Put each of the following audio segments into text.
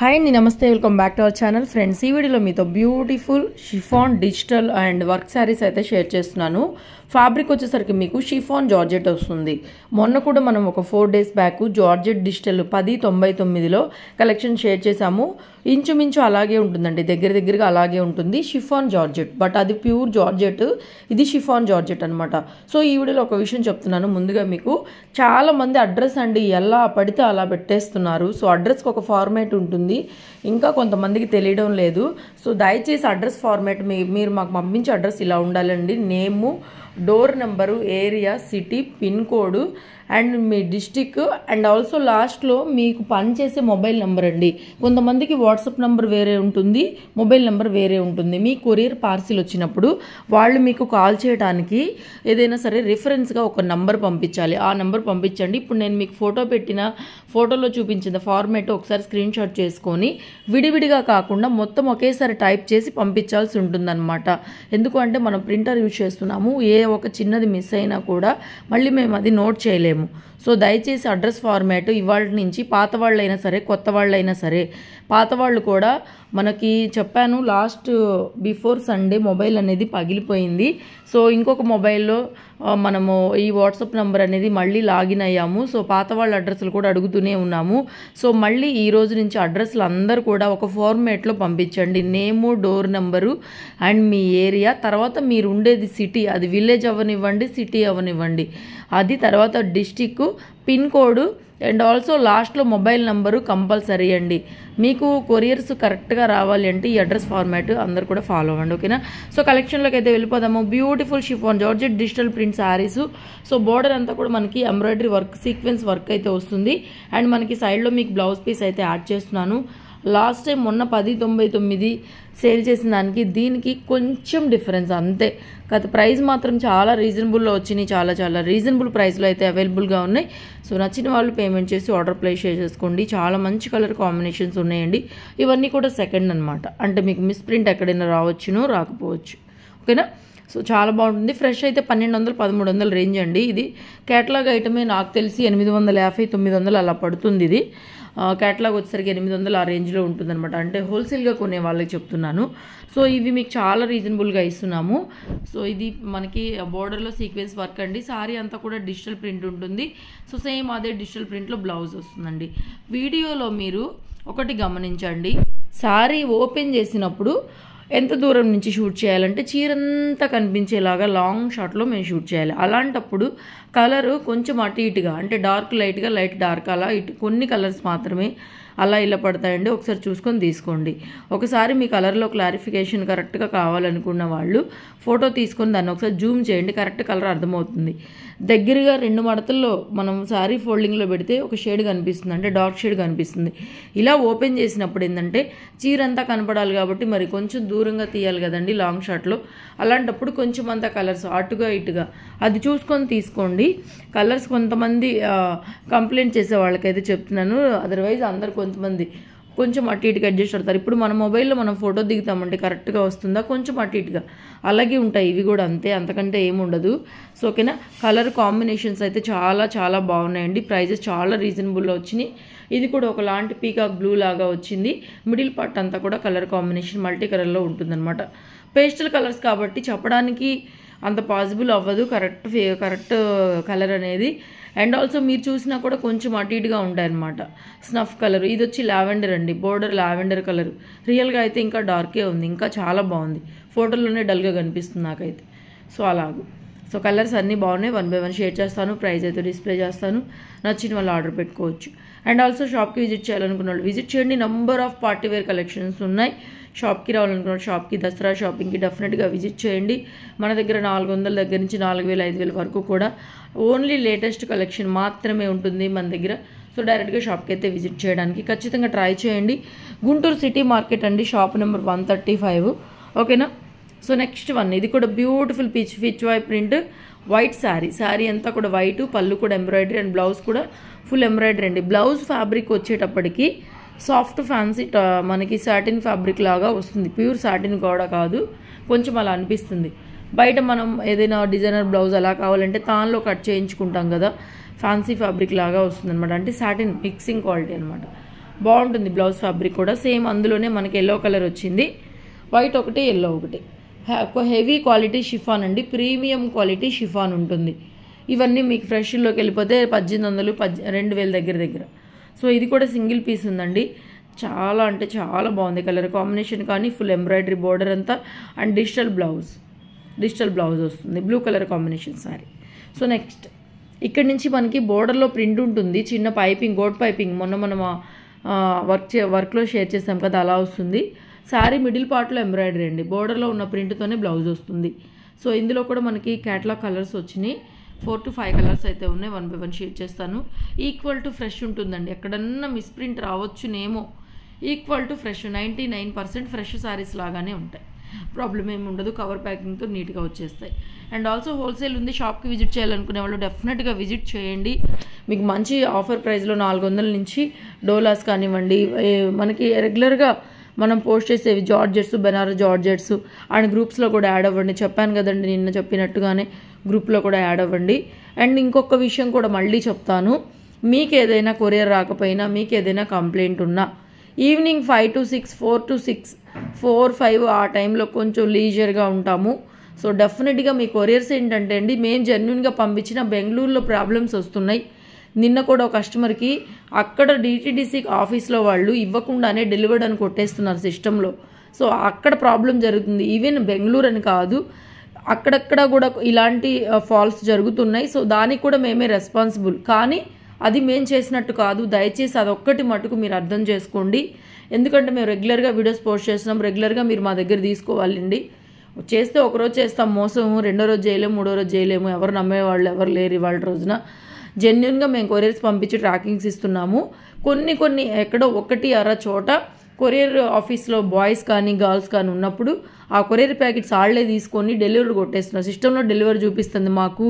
hi అండి నమస్తే welcome back to our channel friends ఈ వీడియోలో మీతో beautiful chiffon digital and work saris అయితే షేర్ చేస్తున్నాను ఫ్యాబ్రిక్ వచ్చేసరికి మీకు షిఫాన్ జార్జెట్ వస్తుంది మొన్న కూడా మనం ఒక four days back georgette digital పది తొంభై తొమ్మిదిలో కలెక్షన్ షేర్ చేశాము ఇంచుమించు అలాగే ఉంటుందండి దగ్గర దగ్గరగా అలాగే ఉంటుంది షిఫాన్ జార్జెట్ బట్ అది ప్యూర్ జార్జెట్ ఇది షిఫాన్ జార్జెట్ అనమాట సో ఈ వీడియోలో ఒక విషయం చెప్తున్నాను ముందుగా మీకు చాలామంది అడ్రస్ అండి ఎలా పడితే అలా పెట్టేస్తున్నారు సో అడ్రస్కి ఒక ఫార్మేట్ ఉంటుంది ఉంది ఇంకా కొంతమందికి తెలియడం లేదు సో దయచేసి అడ్రస్ ఫార్మాట్ మీరు మాకు పంపించే అడ్రస్ ఇలా ఉండాలండి name door number area city pin code and మీ డిస్టిక్ అండ్ ఆల్సో లాస్ట్లో మీకు పనిచేసే మొబైల్ నెంబర్ అండి కొంతమందికి వాట్సాప్ నెంబర్ వేరే ఉంటుంది మొబైల్ నెంబర్ వేరే ఉంటుంది మీ కొరియర్ పార్సిల్ వచ్చినప్పుడు వాళ్ళు మీకు కాల్ చేయడానికి ఏదైనా సరే రిఫరెన్స్గా ఒక నెంబర్ పంపించాలి ఆ నెంబర్ పంపించండి ఇప్పుడు నేను మీకు ఫోటో పెట్టిన ఫోటోలో చూపించిన ఫార్మేట్ ఒకసారి స్క్రీన్ షాట్ చేసుకొని విడివిడిగా కాకుండా మొత్తం ఒకేసారి టైప్ చేసి పంపించాల్సి ఉంటుందన్నమాట ఎందుకంటే మనం ప్రింటర్ యూజ్ చేస్తున్నాము ఏ ఒక చిన్నది మిస్ అయినా కూడా మళ్ళీ మేము అది నోట్ చేయలేము సో దయచేసి అడ్రస్ ఫార్మాట్ ఇవాళ నుంచి పాత వాళ్ళైనా సరే కొత్త వాళ్ళైనా సరే పాత వాళ్ళు కూడా మనకి చెప్పాను లాస్ట్ బిఫోర్ సండే మొబైల్ అనేది పగిలిపోయింది సో ఇంకొక మొబైల్లో మనము ఈ వాట్సాప్ నెంబర్ అనేది మళ్ళీ లాగిన్ అయ్యాము సో పాత వాళ్ళ అడ్రస్లు కూడా అడుగుతూనే ఉన్నాము సో మళ్ళీ ఈ రోజు నుంచి అడ్రస్లు అందరు కూడా ఒక ఫార్మేట్లో పంపించండి నేము డోర్ నెంబరు అండ్ మీ ఏరియా తర్వాత మీరు ఉండేది సిటీ అది విలేజ్ అవనివ్వండి సిటీ అవనివ్వండి అది తర్వాత district pin code and also లాస్ట్లో మొబైల్ నెంబరు కంపల్సరీ అండి మీకు కొరియర్స్ కరెక్ట్గా రావాలి అంటే ఈ అడ్రస్ ఫార్మాట్ అందరు కూడా ఫాలో అవ్వండి ఓకేనా సో కలెక్షన్లోకి అయితే వెళ్ళిపోదాము beautiful chiffon georgette digital print saris so border అంతా కూడా మనకి ఎంబ్రాయిడరీ వర్క్ సీక్వెన్స్ వర్క్ అయితే వస్తుంది అండ్ మనకి సైడ్లో మీకు బ్లౌజ్ పీస్ అయితే యాడ్ చేస్తున్నాను లాస్ట్ టైం మొన్న పది తొంభై తొమ్మిది సేల్ చేసిన దానికి దీనికి కొంచెం డిఫరెన్స్ అంతే గత ప్రైస్ మాత్రం చాలా రీజనబుల్లో వచ్చినాయి చాలా చాలా రీజనబుల్ ప్రైస్లో అయితే అవైలబుల్గా ఉన్నాయి సో నచ్చిన వాళ్ళు పేమెంట్ చేసి ఆర్డర్ ప్లేస్ చేసేసుకోండి చాలా మంచి కలర్ కాంబినేషన్స్ ఉన్నాయండి ఇవన్నీ కూడా సెకండ్ అనమాట అంటే మీకు మిస్ప్రింట్ ఎక్కడైనా రావచ్చునో రాకపోవచ్చు ఓకేనా సో చాలా బాగుంటుంది ఫ్రెష్ అయితే పన్నెండు వందలు పదమూడు వందల రేంజ్ అండి ఇది కేటలాగ్ ఐటమే నాకు తెలిసి ఎనిమిది వందల యాభై తొమ్మిది వందలు అలా పడుతుంది ఇది కేటలాగ్ వచ్చేసరికి ఎనిమిది వందలు ఆ రేంజ్లో ఉంటుందన్నమాట అంటే హోల్సేల్గా కొనే వాళ్ళకి చెప్తున్నాను సో ఇవి మీకు చాలా రీజనబుల్గా ఇస్తున్నాము సో ఇది మనకి బోర్డర్లో సీక్వెన్స్ వర్క్ అండి సారీ అంతా కూడా డిజిటల్ ప్రింట్ ఉంటుంది సో సేమ్ అదే డిజిటల్ ప్రింట్లో బ్లౌజ్ వస్తుందండి వీడియోలో మీరు ఒకటి గమనించండి సారీ ఓపెన్ చేసినప్పుడు ఎంత దూరం నుంచి షూట్ చేయాలంటే చీరంతా కనిపించేలాగా లాంగ్ షాట్లో మేము షూట్ చేయాలి అలాంటప్పుడు కలరు కొంచెం అటు ఇటుగా అంటే డార్క్ లైట్గా లైట్ డార్క్ అలా ఇటు కొన్ని కలర్స్ మాత్రమే అలా ఇలా పడతాయండి ఒకసారి చూసుకొని తీసుకోండి ఒకసారి మీ కలర్లో క్లారిఫికేషన్ కరెక్ట్గా కావాలనుకున్న వాళ్ళు ఫోటో తీసుకొని దాన్ని ఒకసారి జూమ్ చేయండి కరెక్ట్ కలర్ అర్థమవుతుంది దగ్గరగా రెండు మడతల్లో మనం శారీ ఫోల్డింగ్లో పెడితే ఒక షేడ్ కనిపిస్తుంది అంటే డార్క్ షేడ్ కనిపిస్తుంది ఇలా ఓపెన్ చేసినప్పుడు ఏంటంటే చీర అంతా కనపడాలి కాబట్టి మరి కొంచెం దూరంగా తీయాలి కదండి లాంగ్ షార్ట్లో అలాంటప్పుడు కొంచెం అంతా కలర్స్ అటుగా ఇటుగా అది చూసుకొని తీసుకోండి కలర్స్ కొంతమంది కంప్లైంట్ చేసే వాళ్ళకైతే చెప్తున్నాను అదర్వైజ్ అందరు కొంతమంది కొంచెం అటు ఇటుగా అడ్జస్ట్ అవుతారు ఇప్పుడు మన మొబైల్లో మనం ఫోటో దిగుతామంటే కరెక్ట్గా వస్తుందా కొంచెం అటు ఇటుగా అలాగే ఉంటాయి ఇవి కూడా అంతే అంతకంటే ఏముండదు సో ఓకేనా కలర్ కాంబినేషన్స్ అయితే చాలా చాలా బాగున్నాయండి ప్రైజెస్ చాలా రీజనబుల్లో వచ్చినాయి ఇది కూడా ఒకలాంటి పీకాక్ బ్లూ లాగా వచ్చింది మిడిల్ పార్ట్ అంతా కూడా కలర్ కాంబినేషన్ మల్టీ కలర్లో ఉంటుందన్నమాట పేస్టల్ కలర్స్ కాబట్టి చెప్పడానికి అంత పాసిబుల్ అవ్వదు కరెక్ట్ కరెక్ట్ కలర్ అనేది అండ్ ఆల్సో మీరు చూసినా కూడా కొంచెం అటు ఇటుగా ఉంటాయి అనమాట స్నఫ్ కలర్ ఇది వచ్చి లావెండర్ అండి బోర్డర్ లావెండర్ కలర్ రియల్గా అయితే ఇంకా డార్కే ఉంది ఇంకా చాలా బాగుంది ఫోటోలోనే డల్గా కనిపిస్తుంది నాకైతే సో అలాగూ సో కలర్స్ అన్నీ బాగున్నాయి వన్ బై వన్ షేర్ చేస్తాను ప్రైస్ అయితే డిస్ప్లే చేస్తాను నచ్చిన వాళ్ళు ఆర్డర్ పెట్టుకోవచ్చు అండ్ ఆల్సో షాప్కి విజిట్ చేయాలనుకున్న వాళ్ళు విజిట్ చేయండి number of party wear collections ఉన్నాయి షాప్కి రావాలనుకున్న షాప్కి దసరా షాపింగ్కి డెఫినెట్గా విజిట్ చేయండి మన దగ్గర నాలుగు వందల దగ్గర నుంచి నాలుగు వేల ఐదు వేల వరకు కూడా ఓన్లీ లేటెస్ట్ కలెక్షన్ మాత్రమే ఉంటుంది మన దగ్గర సో డైరెక్ట్గా షాప్కి అయితే విజిట్ చేయడానికి ఖచ్చితంగా ట్రై చేయండి గుంటూరు సిటీ మార్కెట్ అండి shop number one thirty five ఓకేనా సో నెక్స్ట్ వన్ ఇది కూడా బ్యూటిఫుల్ పిచ్ పిచ్ వై ప్రింట్ వైట్ శారీ శారీ అంతా కూడా వైట్ పళ్ళు కూడా ఎంబ్రాయిడరీ అండ్ బ్లౌజ్ కూడా ఫుల్ ఎంబ్రాయిడరీ అండి బ్లౌజ్ ఫ్యాబ్రిక్ వచ్చేటప్పటికి సాఫ్ట్ ఫ్యాన్సీ మనకి సాటిన్ ఫ్యాబ్రిక్ లాగా వస్తుంది ప్యూర్ సాటిన్ గోడ కాదు కొంచెం అలా అనిపిస్తుంది బయట మనం ఏదైనా డిజైనర్ బ్లౌజ్ అలా కావాలంటే తాన్లో కట్ చేయించుకుంటాం కదా ఫ్యాన్సీ ఫ్యాబ్రిక్ లాగా వస్తుంది అనమాట అంటే సాటిన్ మిక్సింగ్ క్వాలిటీ అనమాట బాగుంటుంది బ్లౌజ్ ఫ్యాబ్రిక్ కూడా సేమ్ అందులోనే మనకి ఎల్లో కలర్ వచ్చింది వైట్ ఒకటి ఎల్లో ఒకటి హెవీ క్వాలిటీ షిఫాన్ అండి ప్రీమియం క్వాలిటీ షిఫాన్ ఉంటుంది ఇవన్నీ మీకు ఫ్రెష్లోకి వెళ్ళిపోతే పద్దెనిమిది వందలు రెండు వేల దగ్గర దగ్గర సో ఇది కూడా సింగిల్ పీస్ ఉందండి చాలా అంటే చాలా బాగుంది కలర్ కాంబినేషన్ కానీ ఫుల్ ఎంబ్రాయిడరీ బోర్డర్ అంతా and digital blouse digital blouse వస్తుంది blue colour combination sari so next ఇక్కడ నుంచి మనకి బోర్డర్లో ప్రింట్ ఉంటుంది చిన్న పైపింగ్ గోడ్ పైపింగ్ మొన్న మనం వర్క్ చే వర్క్లో షేర్ చేసాం కదా అలా వస్తుంది శారీ మిడిల్ పార్ట్లో ఎంబ్రాయిడరీ అండి బోర్డర్లో ఉన్న ప్రింట్తోనే బ్లౌజ్ వస్తుంది సో ఇందులో కూడా మనకి క్యాట్లాగ్ కలర్స్ వచ్చినాయి ఫోర్ టు ఫైవ్ కలర్స్ అయితే ఉన్నాయి వన్ బై వన్ షేర్ చేస్తాను ఈక్వల్ టు ఫ్రెష్ ఉంటుందండి ఎక్కడన్నా మిస్ప్రింట్ రావచ్చునేమో equal to fresh ninety nine percent fresh saris లాగానే ఉంటాయి ప్రాబ్లం ఏమి ఉండదు కవర్ ప్యాకింగ్తో నీట్గా వచ్చేస్తాయి అండ్ ఆల్సో హోల్సేల్ ఉంది షాప్కి విజిట్ చేయాలనుకునే వాళ్ళు డెఫినెట్గా విజిట్ చేయండి మీకు మంచి ఆఫర్ ప్రైస్లో నాలుగు వందల నుంచి డోలాస్ కానివ్వండి మనకి రెగ్యులర్గా మనం పోస్ట్ చేసేవి జార్జెట్స్ బెనారస్ జార్జెట్స్ అండ్ గ్రూప్స్లో కూడా యాడ్ అవ్వండి చెప్పాను కదండి నిన్న చెప్పినట్టుగానే గ్రూప్లో కూడా యాడ్ అవ్వండి అండ్ ఇంకొక విషయం కూడా మళ్ళీ చెప్తాను మీకు ఏదైనా కొరియర్ రాకపోయినా మీకు ఏదైనా కంప్లైంట్ ఉన్నా evening five to six four to six four five ఆ టైంలో కొంచెం లీజర్గా ఉంటాము సో డెఫినెట్గా మీ కొరియర్స్ ఏంటంటే అండి మేము జెన్యున్గా పంపించిన బెంగళూరులో ప్రాబ్లమ్స్ వస్తున్నాయి నిన్న కూడా ఒక కస్టమర్కి అక్కడ డిటిడిసి ఆఫీస్లో వాళ్ళు ఇవ్వకుండానే డెలివర్డ్ అని కొట్టేస్తున్నారు సిస్టంలో సో అక్కడ ప్రాబ్లం జరుగుతుంది ఈవెన్ బెంగళూరు అని కాదు అక్కడక్కడ కూడా ఇలాంటి ఫాల్స్ జరుగుతున్నాయి సో దానికి కూడా మేమే రెస్పాన్సిబుల్ కానీ అది మేము చేసినట్టు కాదు దయచేసి అదొక్కటి మటుకు మీరు అర్థం చేసుకోండి ఎందుకంటే మేము రెగ్యులర్గా వీడియోస్ పోస్ట్ చేస్తున్నాం రెగ్యులర్గా మీరు మా దగ్గర తీసుకోవాలండి చేస్తే ఒకరోజు చేస్తాం మోసము రెండో రోజు చేయలేము మూడో రోజు చేయలేము ఎవరు నమ్మేవాళ్ళు ఎవరు లేరు ఇవాళ రోజున జెన్యున్గా మేము కొరియర్స్ పంపించి ట్రాకింగ్స్ ఇస్తున్నాము కొన్ని కొన్ని ఎక్కడో ఒకటి అర చోట కొరియర్ ఆఫీస్లో బాయ్స్ కానీ గర్ల్స్ కానీ ఉన్నప్పుడు ఆ కొరియర్ ప్యాకెట్స్ ఆళ్లే తీసుకొని డెలివరీ కొట్టేస్తున్నారు సిస్టంలో డెలివరీ చూపిస్తుంది మాకు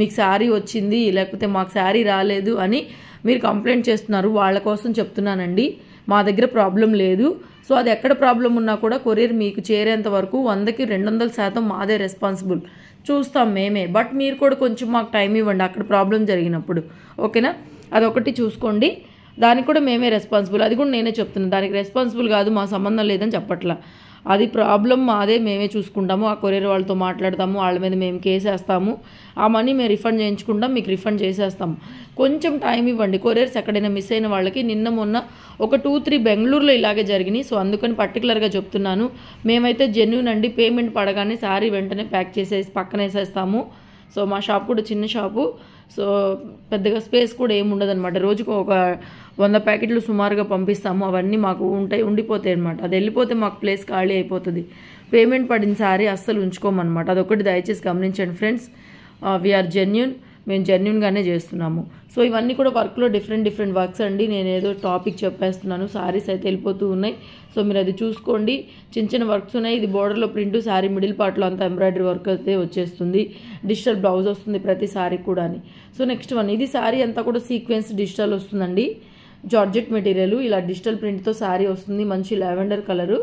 మీకు శారీ వచ్చింది లేకపోతే మాకు శారీ రాలేదు అని మీరు కంప్లైంట్ చేస్తున్నారు వాళ్ళ కోసం చెప్తున్నానండి మా దగ్గర ప్రాబ్లం లేదు సో అది ఎక్కడ ప్రాబ్లం ఉన్నా కూడా కొరియర్ మీకు చేరేంత వరకు వందకి రెండు వందల శాతం మాదే రెస్పాన్సిబుల్ చూస్తాం మేమే బట్ మీరు కూడా కొంచెం మాకు టైం ఇవ్వండి అక్కడ ప్రాబ్లం జరిగినప్పుడు ఓకేనా అదొకటి చూసుకోండి దానికి కూడా మేమే రెస్పాన్సిబుల్ అది కూడా నేనే చెప్తున్నాను దానికి రెస్పాన్సిబుల్ కాదు మా సంబంధం లేదని చెప్పట్లా అది ప్రాబ్లం మాదే మేమే చూసుకుంటాము ఆ కొరియర్ వాళ్ళతో మాట్లాడతాము వాళ్ళ మీద మేము కేసేస్తాము ఆ మనీ మేము రిఫండ్ చేయించుకుంటాం మీకు రిఫండ్ చేసేస్తాము కొంచెం టైం ఇవ్వండి కొరియర్స్ ఎక్కడైనా మిస్ అయిన వాళ్ళకి నిన్న మొన్న ఒక టూ త్రీ బెంగళూరులో ఇలాగే జరిగినాయి సో అందుకని పర్టికులర్గా చెప్తున్నాను మేమైతే జెన్యున్ అండి పేమెంట్ పడగానే సారీ వెంటనే ప్యాక్ చేసేసి పక్కన వేసేస్తాము సో మా షాప్ కూడా చిన్న షాపు సో పెద్దగా స్పేస్ కూడా ఏమి ఉండదు అనమాట రోజుకు ఒక వంద ప్యాకెట్లు సుమారుగా పంపిస్తాము అవన్నీ మాకు ఉంటాయి ఉండిపోతాయి అనమాట అది వెళ్ళిపోతే మాకు ప్లేస్ ఖాళీ అయిపోతుంది పేమెంట్ పడిన సారీ అస్సలు ఉంచుకోమన్నమాట అదొకటి దయచేసి గమనించండి ఫ్రెండ్స్ వీఆర్ uh, జెన్యున్ మేము జెన్యున్గానే చేస్తున్నాము సో ఇవన్నీ కూడా వర్క్లో డిఫరెంట్ డిఫరెంట్ వర్క్స్ అండి నేను ఏదో టాపిక్ చెప్పేస్తున్నాను శారీస్ అయితే వెళ్ళిపోతూ ఉన్నాయి సో మీరు అది చూసుకోండి చిన్న చిన్న వర్క్స్ ఉన్నాయి ఇది బోర్డర్లో ప్రింట్ శారీ మిడిల్ పార్ట్లో అంతా ఎంబ్రాయిడరీ వర్క్ అయితే వచ్చేస్తుంది డిజిటల్ బ్లౌజ్ వస్తుంది ప్రతి శారీ కూడా అని సో నెక్స్ట్ వన్ ఇది శారీ అంతా కూడా సీక్వెన్స్ డిజిటల్ వస్తుందండి జార్జెట్ మెటీరియల్ ఇలా డిజిటల్ ప్రింట్తో శారీ వస్తుంది మంచి లావెండర్ కలరు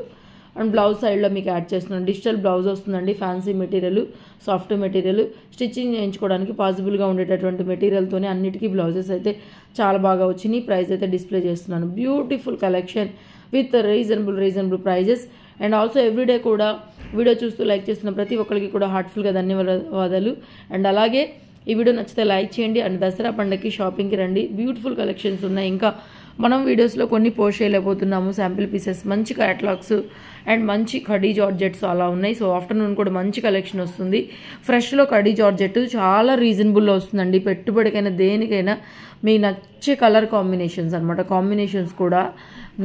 అండ్ బ్లౌజ్ సైడ్లో మీకు యాడ్ చేస్తున్నాను డిజిటల్ బ్లౌజ్ వస్తుందండి fancy material soft material stitching చేయించుకోవడానికి పాసిబుల్గా ఉండేటటువంటి మెటీరియల్తోనే అన్నిటికీ బ్లౌజెస్ అయితే చాలా బాగా వచ్చినాయి ప్రైస్ అయితే డిస్ప్లే చేస్తున్నాను beautiful collection with reasonable reasonable prices and also everyday కూడా వీడియో చూస్తూ లైక్ చేస్తున్న ప్రతి ఒక్కరికి కూడా హార్ట్ఫుల్గా ధన్యవాదాలు అండ్ అలాగే ఈ వీడియో నచ్చితే లైక్ చేయండి అండ్ దసరా పండగకి షాపింగ్కి రండి బ్యూటిఫుల్ కలెక్షన్స్ ఉన్నాయి ఇంకా మనం వీడియోస్లో కొన్ని పోస్ట్ చేయలేకపోతున్నాము శాంపిల్ పీసెస్ మంచి క్యాటలాగ్స్ అండ్ మంచి కడీ జార్జెట్స్ అలా ఉన్నాయి సో ఆఫ్టర్నూన్ కూడా మంచి కలెక్షన్ వస్తుంది ఫ్రెష్లో కడీ జార్జెట్ చాలా రీజనబుల్లో వస్తుందండి పెట్టుబడికైనా దేనికైనా మీ నచ్చే కలర్ కాంబినేషన్స్ అనమాట కాంబినేషన్స్ కూడా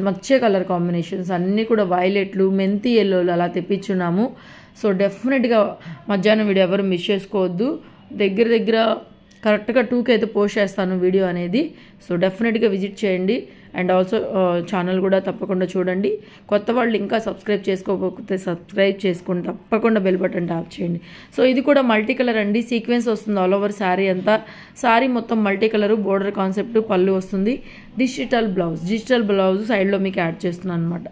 నచ్చే కలర్ కాంబినేషన్స్ అన్నీ కూడా వైలెట్లు మెంతి ఎల్లోలు అలా తెప్పించున్నాము సో డెఫినెట్గా మధ్యాహ్నం వీడియో ఎవరు మిస్ చేసుకోవద్దు దగ్గర దగ్గర కరెక్ట్గా టూకి అయితే పోస్ట్ చేస్తాను వీడియో అనేది సో డెఫినెట్గా విజిట్ చేయండి అండ్ ఆల్సో ఛానల్ కూడా తప్పకుండా చూడండి కొత్త వాళ్ళు ఇంకా సబ్స్క్రైబ్ చేసుకోకపోతే సబ్స్క్రైబ్ చేసుకుని తప్పకుండా బెల్ బటన్ ట్యాప్ చేయండి సో ఇది కూడా మల్టీ కలర్ అండి సీక్వెన్స్ వస్తుంది ఆల్ ఓవర్ శారీ అంతా శారీ మొత్తం మల్టీ కలరు బోర్డర్ కాన్సెప్ట్ పళ్ళు వస్తుంది డిజిటల్ బ్లౌజ్ డిజిటల్ బ్లౌజ్ సైడ్లో మీకు యాడ్ చేస్తున్నాను అనమాట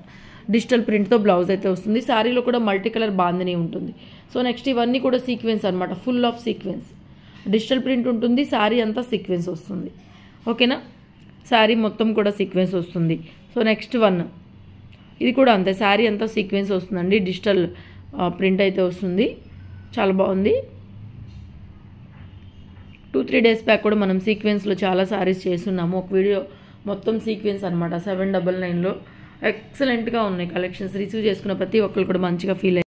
డిజిటల్ ప్రింట్తో బ్లౌజ్ అయితే వస్తుంది శారీలో కూడా మల్టీ కలర్ బాందని ఉంటుంది సో నెక్స్ట్ ఇవన్నీ కూడా సీక్వెన్స్ అనమాట full of sequence digital print ఉంటుంది శారీ అంతా సీక్వెన్స్ వస్తుంది ఓకేనా శారీ మొత్తం కూడా సీక్వెన్స్ వస్తుంది సో నెక్స్ట్ వన్ ఇది కూడా అంతే శారీ అంతా సీక్వెన్స్ వస్తుందండి డిజిటల్ ప్రింట్ అయితే వస్తుంది చాలా బాగుంది టూ త్రీ డేస్ బ్యాక్ కూడా మనం సీక్వెన్స్లో చాలా శారీస్ చేస్తున్నాము ఒక వీడియో మొత్తం సీక్వెన్స్ అనమాట సెవెన్ డబల్ నైన్లో ఎక్సలెంట్గా ఉన్నాయి కలెక్షన్స్ రిసీవ్ చేసుకున్న ప్రతి ఒక్కరు కూడా మంచిగా ఫీల్